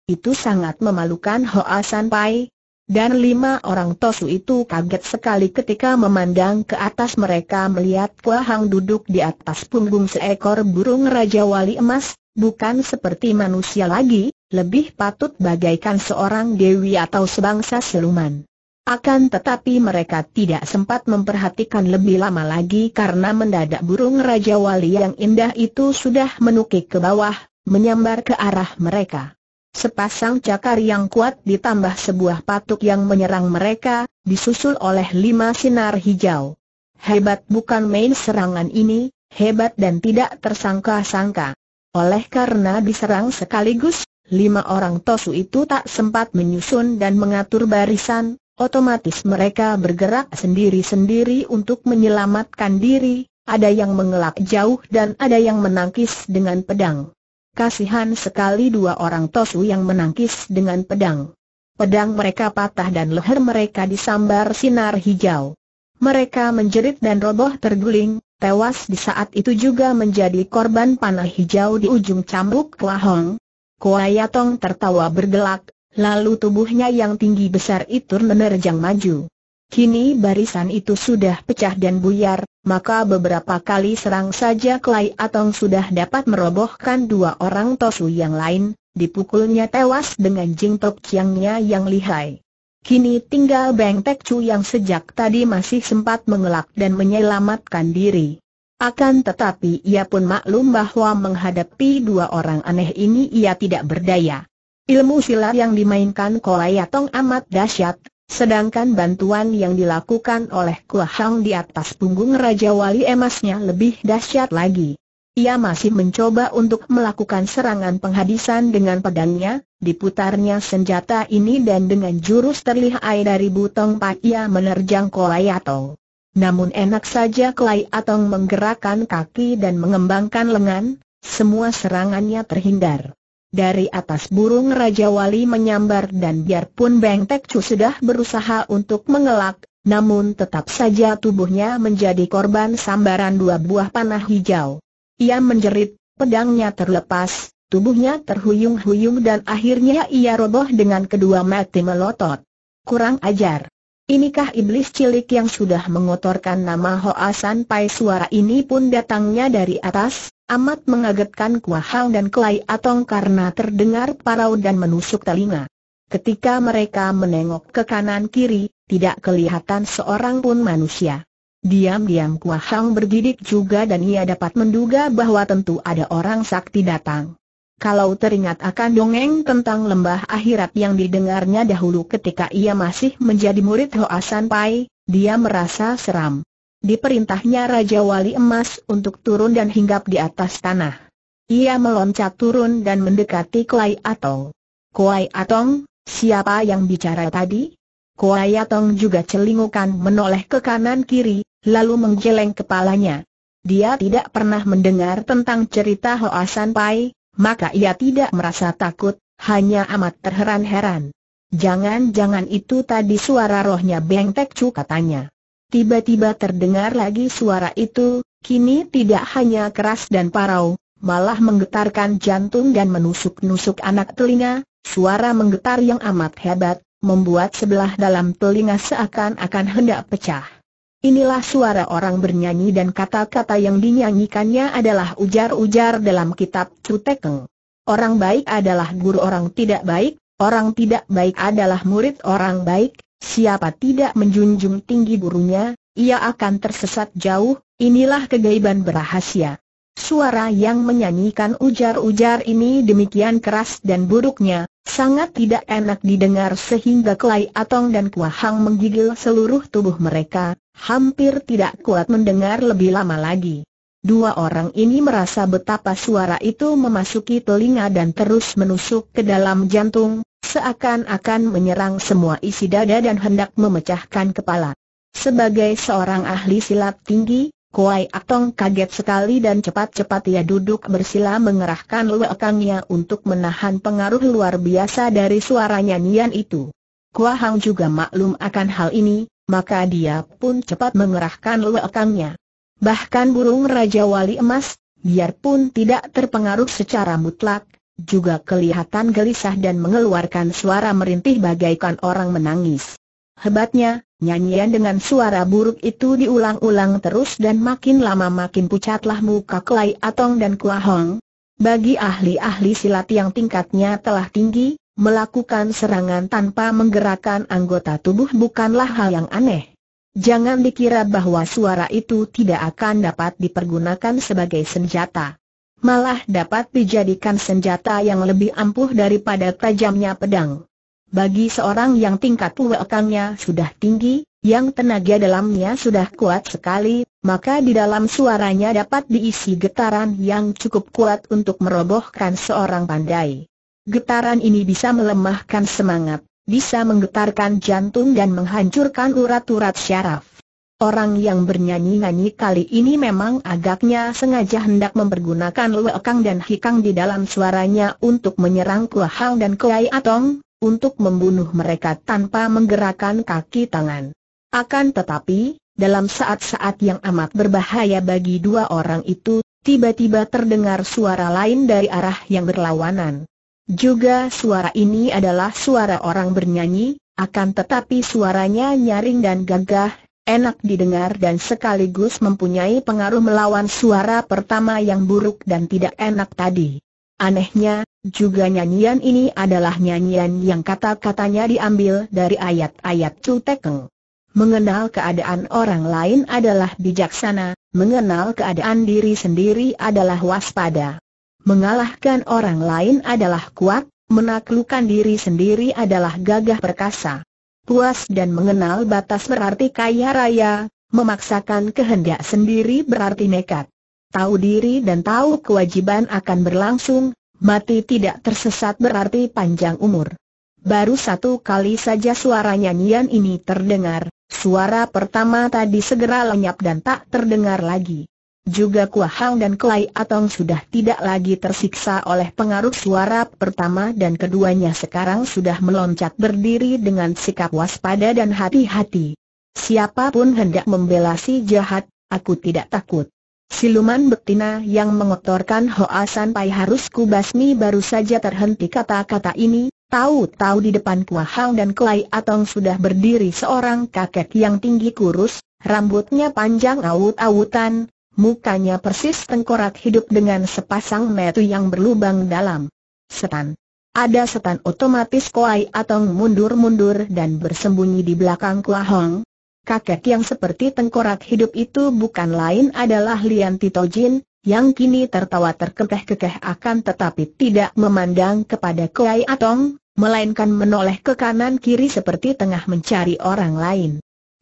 Itu sangat memalukan Hoa San Pai, dan lima orang Tosu itu kaget sekali ketika memandang ke atas mereka melihat Kua Hang duduk di atas punggung seekor burung Raja Wali Emas, bukan seperti manusia lagi, lebih patut bagaikan seorang dewi atau sebangsa seluman. Akan tetapi mereka tidak sempat memperhatikan lebih lama lagi karena mendadak burung Raja Wali yang indah itu sudah menukik ke bawah, menyambar ke arah mereka. Sepasang cakar yang kuat ditambah sebuah patuk yang menyerang mereka, disusul oleh lima sinar hijau. Hebat bukan main serangan ini, hebat dan tidak tersangka-sangka. Oleh karena diserang sekaligus, lima orang tosu itu tak sempat menyusun dan mengatur barisan, otomatis mereka bergerak sendiri-sendiri untuk menyelamatkan diri, ada yang mengelak jauh dan ada yang menangkis dengan pedang. Kasihan sekali dua orang Tosu yang menangkis dengan pedang. Pedang mereka patah dan leher mereka disambar sinar hijau. Mereka menjerit dan roboh terguling, tewas di saat itu juga menjadi korban panah hijau di ujung cambuk Kua Hong. Kua Yatong tertawa bergelak, lalu tubuhnya yang tinggi besar itu menerjang maju. Kini barisan itu sudah pecah dan buyar, maka beberapa kali serang saja Klai Atong sudah dapat merobohkan dua orang tosu yang lain, dipukulnya tewas dengan Jing Tok Chiangnya yang lihai. Kini tinggal Beng Tek Chu yang sejak tadi masih sempat mengelak dan menyelamatkan diri. Akan tetapi ia pun maklum bahwa menghadapi dua orang aneh ini ia tidak berdaya. Ilmu silat yang dimainkan Kolai Atong amat dahsyat, Sedangkan bantuan yang dilakukan oleh Kuah Hang di atas punggung Raja Wali emasnya lebih dahsyat lagi. Ia masih mencoba untuk melakukan serangan penghabisan dengan pedangnya, diputarnya senjata ini dan dengan jurus terlihai dari Butong Pak ia menerjang Kolai Atong. Namun enak saja Kolai Atong menggerakkan kaki dan mengembangkan lengan, semua serangannya terhindar. Dari atas burung Raja Wali menyambar dan biarpun Beng Tek Chu sudah berusaha untuk mengelak, namun tetap saja tubuhnya menjadi korban sambaran dua buah panah hijau. Ia menjerit, pedangnya terlepas, tubuhnya terhuyung-huyung dan akhirnya ia roboh dengan kedua mati melotot. Kurang ajar. Inikah iblis cilik yang sudah mengotorkan nama Hoa San Pai suara ini pun datangnya dari atas, Amat mengagetkan Kuahang dan Kelai Atong karena terdengar parau dan menusuk telinga. Ketika mereka menengok ke kanan kiri, tidak kelihatan seorang pun manusia. Diam-diam Kuahang bergidik juga dan ia dapat menduga bahwa tentu ada orang sakti datang. Kalau teringat akan dongeng tentang lembah akhirat yang didengarnya dahulu ketika ia masih menjadi murid Hoa San Pai, dia merasa seram. Diperintahnya Raja Wali Emas untuk turun dan hinggap di atas tanah. Ia meloncat turun dan mendekati Kuai Atong. Kuai Atong, siapa yang bicara tadi? Kuai Atong juga celingukan menoleh ke kanan kiri, lalu menggeleng kepalanya. Dia tidak pernah mendengar tentang cerita Hoasan Pai, maka ia tidak merasa takut, hanya amat terheran-heran. Jangan-jangan itu tadi suara rohnya Beng Tek Chu katanya. Tiba-tiba terdengar lagi suara itu, kini tidak hanya keras dan parau, malah menggetarkan jantung dan menusuk-nusuk anak telinga, suara menggetar yang amat hebat, membuat sebelah dalam telinga seakan-akan hendak pecah. Inilah suara orang bernyanyi dan kata-kata yang dinyanyikannya adalah ujar-ujar dalam kitab Cutekeng. Orang baik adalah guru orang tidak baik, orang tidak baik adalah murid orang baik, Siapa tidak menjunjung tinggi gurunya, ia akan tersesat jauh, inilah kegaiban berahasia. Suara yang menyanyikan ujar-ujar ini demikian keras dan buruknya, sangat tidak enak didengar sehingga Kelai Atong dan Hang menggigil seluruh tubuh mereka, hampir tidak kuat mendengar lebih lama lagi. Dua orang ini merasa betapa suara itu memasuki telinga dan terus menusuk ke dalam jantung, seakan-akan menyerang semua isi dada dan hendak memecahkan kepala. Sebagai seorang ahli silat tinggi, Kuai Atong kaget sekali dan cepat-cepat ia duduk bersila mengerahkan luakangnya untuk menahan pengaruh luar biasa dari suara nyanyian itu. Kua Hang juga maklum akan hal ini, maka dia pun cepat mengerahkan luakangnya. Bahkan burung Raja Wali Emas, biarpun tidak terpengaruh secara mutlak, juga kelihatan gelisah dan mengeluarkan suara merintih bagaikan orang menangis. Hebatnya, nyanyian dengan suara buruk itu diulang-ulang terus dan makin lama makin pucatlah muka Klai Atong dan Kuahong. Bagi ahli-ahli silat yang tingkatnya telah tinggi, melakukan serangan tanpa menggerakkan anggota tubuh bukanlah hal yang aneh. Jangan dikira bahwa suara itu tidak akan dapat dipergunakan sebagai senjata malah dapat dijadikan senjata yang lebih ampuh daripada tajamnya pedang. Bagi seorang yang tingkat wekangnya sudah tinggi, yang tenaga dalamnya sudah kuat sekali, maka di dalam suaranya dapat diisi getaran yang cukup kuat untuk merobohkan seorang pandai. Getaran ini bisa melemahkan semangat, bisa menggetarkan jantung dan menghancurkan urat-urat syaraf. Orang yang bernyanyi-nyanyi kali ini memang agaknya sengaja hendak mempergunakan lekang dan Hikang di dalam suaranya untuk menyerang Kuahang dan Kuai Atong, untuk membunuh mereka tanpa menggerakkan kaki tangan. Akan tetapi, dalam saat-saat yang amat berbahaya bagi dua orang itu, tiba-tiba terdengar suara lain dari arah yang berlawanan. Juga suara ini adalah suara orang bernyanyi, akan tetapi suaranya nyaring dan gagah, enak didengar dan sekaligus mempunyai pengaruh melawan suara pertama yang buruk dan tidak enak tadi. Anehnya, juga nyanyian ini adalah nyanyian yang kata-katanya diambil dari ayat-ayat Cutekeng. Mengenal keadaan orang lain adalah bijaksana, mengenal keadaan diri sendiri adalah waspada. Mengalahkan orang lain adalah kuat, menaklukkan diri sendiri adalah gagah perkasa puas dan mengenal batas berarti kaya raya, memaksakan kehendak sendiri berarti nekat. Tahu diri dan tahu kewajiban akan berlangsung, mati tidak tersesat berarti panjang umur. Baru satu kali saja suara nyanyian ini terdengar, suara pertama tadi segera lenyap dan tak terdengar lagi. Juga Kua dan Kuai Atong sudah tidak lagi tersiksa oleh pengaruh suara pertama dan keduanya sekarang sudah meloncat berdiri dengan sikap waspada dan hati-hati. Siapapun hendak membela si jahat, aku tidak takut. Siluman betina yang mengotorkan hoasan, pai harus kubasmi baru saja terhenti kata-kata ini, tahu-tahu di depan Kua dan Kuai Atong sudah berdiri seorang kakek yang tinggi kurus, rambutnya panjang awut-awutan, Mukanya persis tengkorak hidup dengan sepasang metu yang berlubang dalam. Setan. Ada setan otomatis Koai atau mundur-mundur dan bersembunyi di belakang kua Hong. Kakek yang seperti tengkorak hidup itu bukan lain adalah Lian Tito Jin, yang kini tertawa terkekeh-kekeh akan tetapi tidak memandang kepada kuai Atong, melainkan menoleh ke kanan kiri seperti tengah mencari orang lain.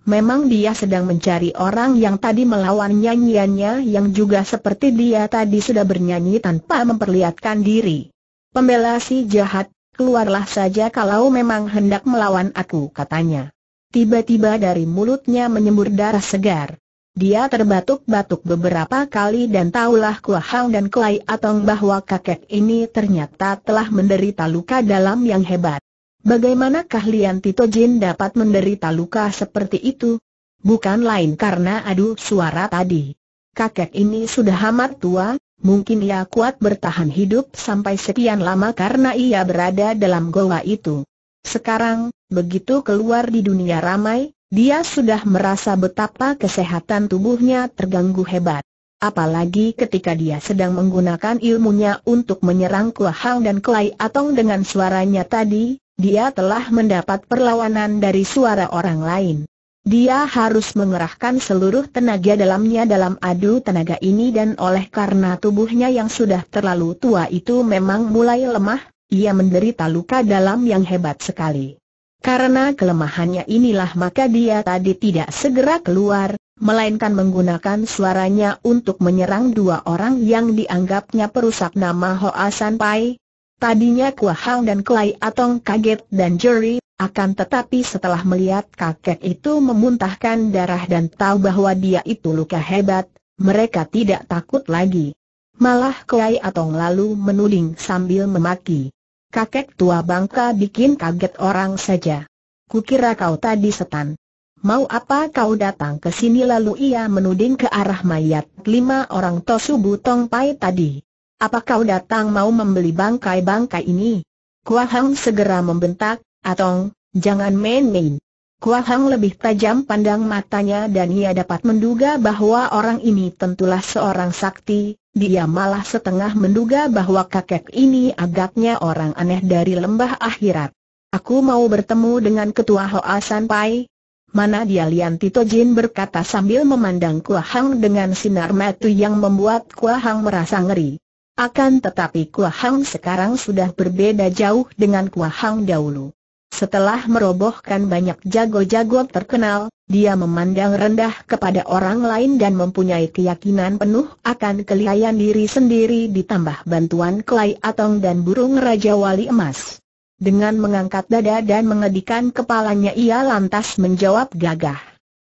Memang dia sedang mencari orang yang tadi melawan nyanyiannya yang juga seperti dia tadi sudah bernyanyi tanpa memperlihatkan diri. Pembela si jahat, keluarlah saja kalau memang hendak melawan aku katanya. Tiba-tiba dari mulutnya menyembur darah segar. Dia terbatuk-batuk beberapa kali dan taulah Kuahang dan kuai Atong bahwa kakek ini ternyata telah menderita luka dalam yang hebat. Bagaimana keahlian Tito Jin dapat menderita luka seperti itu? Bukan lain karena aduh suara tadi. Kakek ini sudah amat tua, mungkin ia kuat bertahan hidup sampai sekian lama karena ia berada dalam goa itu. Sekarang, begitu keluar di dunia ramai, dia sudah merasa betapa kesehatan tubuhnya terganggu hebat. Apalagi ketika dia sedang menggunakan ilmunya untuk menyerang Kuahang dan Klai Atong dengan suaranya tadi, dia telah mendapat perlawanan dari suara orang lain. Dia harus mengerahkan seluruh tenaga dalamnya dalam adu tenaga ini dan oleh karena tubuhnya yang sudah terlalu tua itu memang mulai lemah, ia menderita luka dalam yang hebat sekali. Karena kelemahannya inilah maka dia tadi tidak segera keluar, melainkan menggunakan suaranya untuk menyerang dua orang yang dianggapnya perusak nama Hoa San Pai, Tadinya kua Hang dan Klai Atong kaget dan jeri, akan tetapi setelah melihat kakek itu memuntahkan darah dan tahu bahwa dia itu luka hebat, mereka tidak takut lagi. Malah Klai Atong lalu menuding sambil memaki. Kakek tua bangka bikin kaget orang saja. Kukira kau tadi setan. Mau apa kau datang ke sini lalu ia menuding ke arah mayat lima orang Tosu Butong Pai tadi. Apa kau datang mau membeli bangkai-bangkai ini? Kua Hang segera membentak, Atong, jangan main-main. Kua Hang lebih tajam pandang matanya dan ia dapat menduga bahwa orang ini tentulah seorang sakti, dia malah setengah menduga bahwa kakek ini agaknya orang aneh dari lembah akhirat. Aku mau bertemu dengan ketua Hoa San Pai. Mana dia Lian Tito Jin berkata sambil memandang Kua Hang dengan sinar mata yang membuat Kua Hang merasa ngeri. Akan tetapi kuahang sekarang sudah berbeda jauh dengan kuahang dahulu. Setelah merobohkan banyak jago-jago terkenal, dia memandang rendah kepada orang lain dan mempunyai keyakinan penuh akan kelihayan diri sendiri ditambah bantuan Klai Atong dan burung Raja Wali Emas. Dengan mengangkat dada dan mengedikan kepalanya ia lantas menjawab gagah.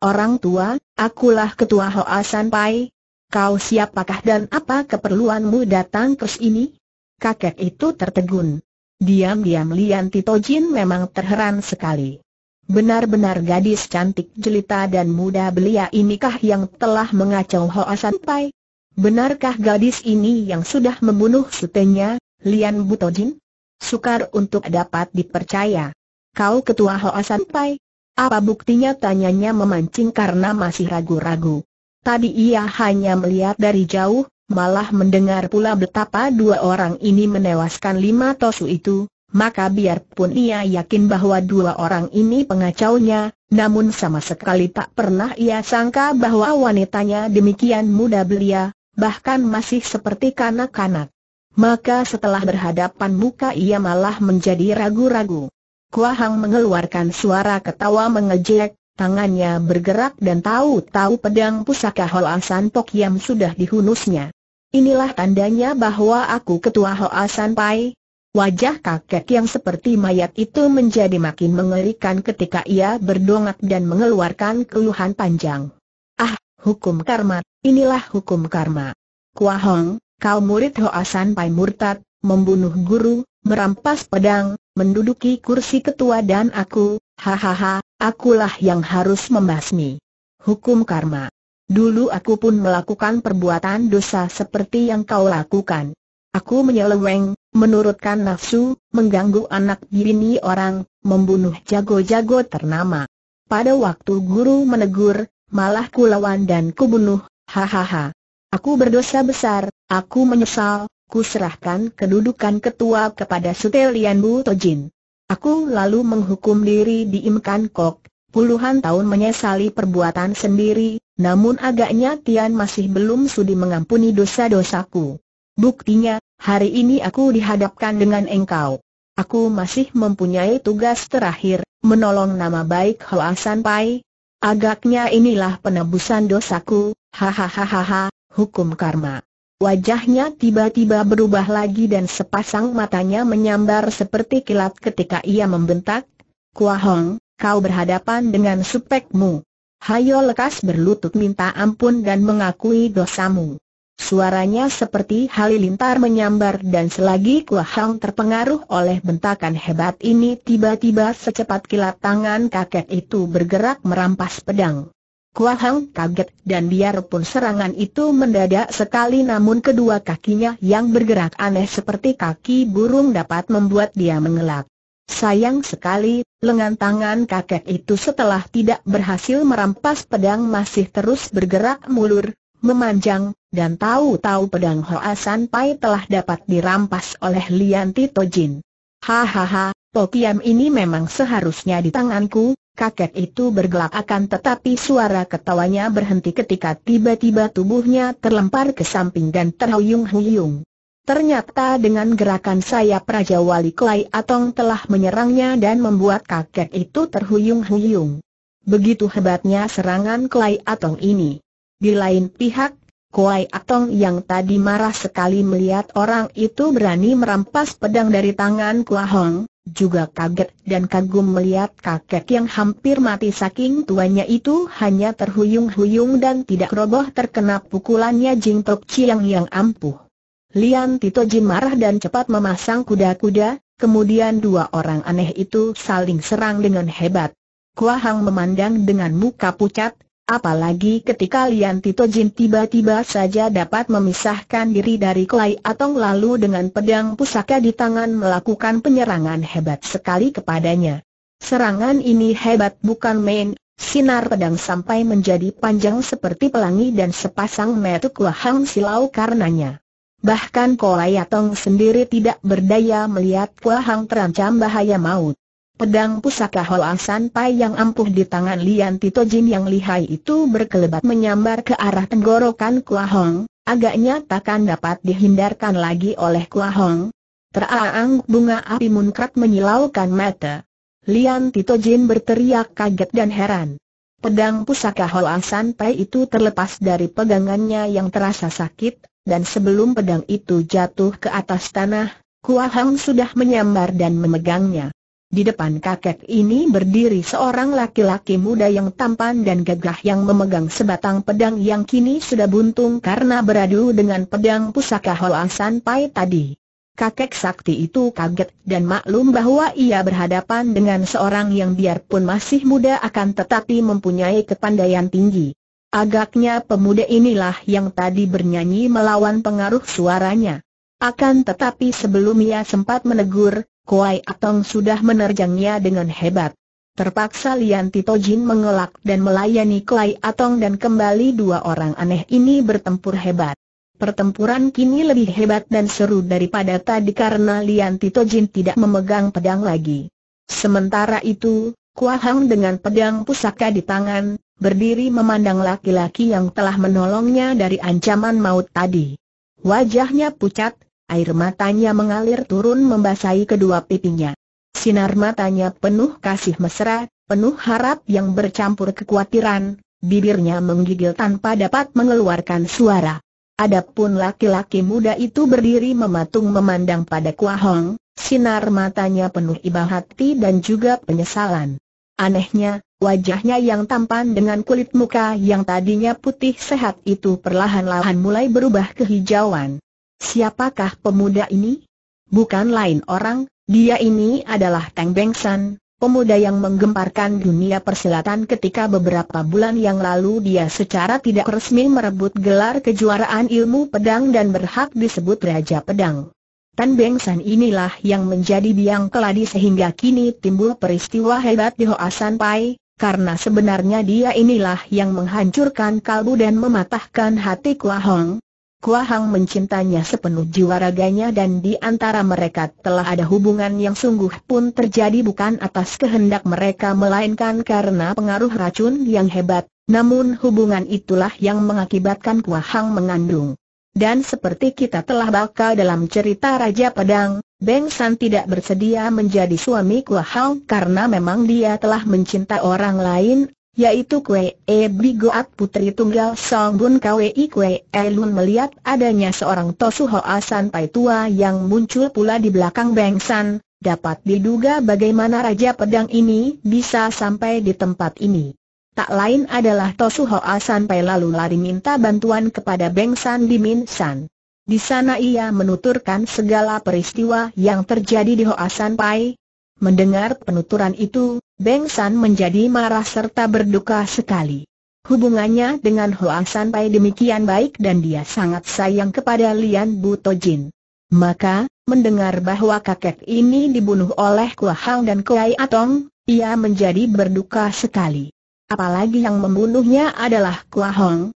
Orang tua, akulah ketua Hoa San Pai, Kau siapakah dan apa keperluanmu datang ke sini? Kakek itu tertegun. Diam-diam Lian Tito Jin memang terheran sekali. Benar-benar gadis cantik jelita dan muda belia inikah yang telah mengacau Hoa San Pai? Benarkah gadis ini yang sudah membunuh sutenya, Lian Buto Jin? Sukar untuk dapat dipercaya. Kau ketua Hoa San Pai? Apa buktinya tanyanya memancing karena masih ragu-ragu. Tadi ia hanya melihat dari jauh, malah mendengar pula betapa dua orang ini menewaskan lima tosu itu, maka biarpun ia yakin bahwa dua orang ini pengacaunya, namun sama sekali tak pernah ia sangka bahwa wanitanya demikian muda belia, bahkan masih seperti kanak-kanak. Maka setelah berhadapan muka ia malah menjadi ragu-ragu. Kuahang mengeluarkan suara ketawa mengejek, tangannya bergerak dan tahu-tahu pedang pusaka Hoa San Pok Yam sudah dihunusnya. Inilah tandanya bahwa aku ketua Hoa San Pai. Wajah kakek yang seperti mayat itu menjadi makin mengerikan ketika ia berdongak dan mengeluarkan keluhan panjang. Ah, hukum karma, inilah hukum karma. Kuahong, kau murid Hoa San Pai murtad, membunuh guru, merampas pedang, menduduki kursi ketua dan aku, Hahaha, akulah yang harus membasmi. Hukum karma. Dulu aku pun melakukan perbuatan dosa seperti yang kau lakukan. Aku menyeleweng, menurutkan nafsu, mengganggu anak bini orang, membunuh jago-jago ternama. Pada waktu guru menegur, malah kulawan dan kubunuh, hahaha. Aku berdosa besar, aku menyesal, kuserahkan kedudukan ketua kepada Sutelian Bu Tojin. Aku lalu menghukum diri di Imkan Kok, puluhan tahun menyesali perbuatan sendiri, namun agaknya Tian masih belum sudi mengampuni dosa-dosaku. Buktinya, hari ini aku dihadapkan dengan engkau. Aku masih mempunyai tugas terakhir, menolong nama baik Hoa San Pai. Agaknya inilah penebusan dosaku, hahaha, hukum karma. Wajahnya tiba-tiba berubah lagi dan sepasang matanya menyambar seperti kilat ketika ia membentak, Kuahong, kau berhadapan dengan supekmu. Hayo lekas berlutut minta ampun dan mengakui dosamu. Suaranya seperti halilintar menyambar dan selagi Hong terpengaruh oleh bentakan hebat ini tiba-tiba secepat kilat tangan kakek itu bergerak merampas pedang. Kuahang kaget dan biarpun serangan itu mendadak sekali namun kedua kakinya yang bergerak aneh seperti kaki burung dapat membuat dia mengelak. Sayang sekali, lengan tangan kakek itu setelah tidak berhasil merampas pedang masih terus bergerak mulur, memanjang, dan tahu-tahu pedang Hoa San Pai telah dapat dirampas oleh Lian Tito Jin. Hahaha, Pokiam ini memang seharusnya di tanganku, kakek itu bergelak akan tetapi suara ketawanya berhenti ketika tiba-tiba tubuhnya terlempar ke samping dan terhuyung-huyung. Ternyata dengan gerakan sayap Raja Wali Klai Atong telah menyerangnya dan membuat kakek itu terhuyung-huyung. Begitu hebatnya serangan Klai Atong ini. Di lain pihak, Kuai Atong yang tadi marah sekali melihat orang itu berani merampas pedang dari tangan Kua Hong, juga kaget dan kagum melihat kakek yang hampir mati saking tuanya itu hanya terhuyung-huyung dan tidak roboh terkena pukulannya Jing Tok Chiang yang ampuh. Lian Tito Jin marah dan cepat memasang kuda-kuda, kemudian dua orang aneh itu saling serang dengan hebat. Kua Hang memandang dengan muka pucat, Apalagi ketika Lian Tito Jin tiba-tiba saja dapat memisahkan diri dari Klai Atong lalu dengan pedang pusaka di tangan melakukan penyerangan hebat sekali kepadanya. Serangan ini hebat bukan main, sinar pedang sampai menjadi panjang seperti pelangi dan sepasang metuk lahang Silau karenanya. Bahkan Klai Atong sendiri tidak berdaya melihat kuahang terancam bahaya maut. Pedang pusaka Hoang pai yang ampuh di tangan Lian Tito Jin yang lihai itu berkelebat menyambar ke arah tenggorokan Kua Hong, agaknya takkan dapat dihindarkan lagi oleh Kua Hong. Teraang bunga api munkrat menyilaukan mata. Lian Tito Jin berteriak kaget dan heran. Pedang pusaka Hoang pai itu terlepas dari pegangannya yang terasa sakit, dan sebelum pedang itu jatuh ke atas tanah, Kua Hong sudah menyambar dan memegangnya. Di depan kakek ini berdiri seorang laki-laki muda yang tampan dan gagah yang memegang sebatang pedang yang kini sudah buntung karena beradu dengan pedang pusaka Hoa San Pai tadi. Kakek sakti itu kaget dan maklum bahwa ia berhadapan dengan seorang yang biarpun masih muda akan tetapi mempunyai kepandaian tinggi. Agaknya pemuda inilah yang tadi bernyanyi melawan pengaruh suaranya. Akan tetapi sebelum ia sempat menegur, Kuai Atong sudah menerjangnya dengan hebat. Terpaksa Lian Tito Jin mengelak dan melayani Kuai Atong dan kembali dua orang aneh ini bertempur hebat. Pertempuran kini lebih hebat dan seru daripada tadi karena Lian Tito Jin tidak memegang pedang lagi. Sementara itu, Kua Hang dengan pedang pusaka di tangan, berdiri memandang laki-laki yang telah menolongnya dari ancaman maut tadi. Wajahnya pucat, air matanya mengalir turun membasahi kedua pipinya. Sinar matanya penuh kasih mesra, penuh harap yang bercampur kekhawatiran, bibirnya menggigil tanpa dapat mengeluarkan suara. Adapun laki-laki muda itu berdiri mematung memandang pada Kuahong, sinar matanya penuh iba hati dan juga penyesalan. Anehnya, Wajahnya yang tampan dengan kulit muka yang tadinya putih sehat itu perlahan-lahan mulai berubah kehijauan. Siapakah pemuda ini? Bukan lain orang, dia ini adalah Tang Beng San, pemuda yang menggemparkan dunia persilatan ketika beberapa bulan yang lalu dia secara tidak resmi merebut gelar kejuaraan ilmu pedang dan berhak disebut Raja Pedang. Tang Beng San inilah yang menjadi biang keladi sehingga kini timbul peristiwa hebat di Hoa San Pai, karena sebenarnya dia inilah yang menghancurkan kalbu dan mematahkan hati Kua Hong, Kua Hang mencintainya sepenuh jiwa raganya dan di antara mereka telah ada hubungan yang sungguh pun terjadi bukan atas kehendak mereka melainkan karena pengaruh racun yang hebat, namun hubungan itulah yang mengakibatkan Kua Hang mengandung. Dan seperti kita telah baca dalam cerita Raja Pedang, Beng San tidak bersedia menjadi suami Kua Hang karena memang dia telah mencinta orang lain, yaitu Kwe E Bigoat Putri Tunggal Song Bun Kwe I Kwe E Lun melihat adanya seorang Tosu Hoa Pai tua yang muncul pula di belakang Bengsan, dapat diduga bagaimana Raja Pedang ini bisa sampai di tempat ini. Tak lain adalah Tosu Hoa Pai lalu lari minta bantuan kepada Bengsan di Minsan. Di sana ia menuturkan segala peristiwa yang terjadi di Hoa Pai. Mendengar penuturan itu, Beng San menjadi marah serta berduka sekali. Hubungannya dengan Hoa San Pai demikian baik dan dia sangat sayang kepada Lian Butojin. Maka, mendengar bahwa kakek ini dibunuh oleh Kua Hang dan Kuai Atong, ia menjadi berduka sekali. Apalagi yang membunuhnya adalah Kua Hong,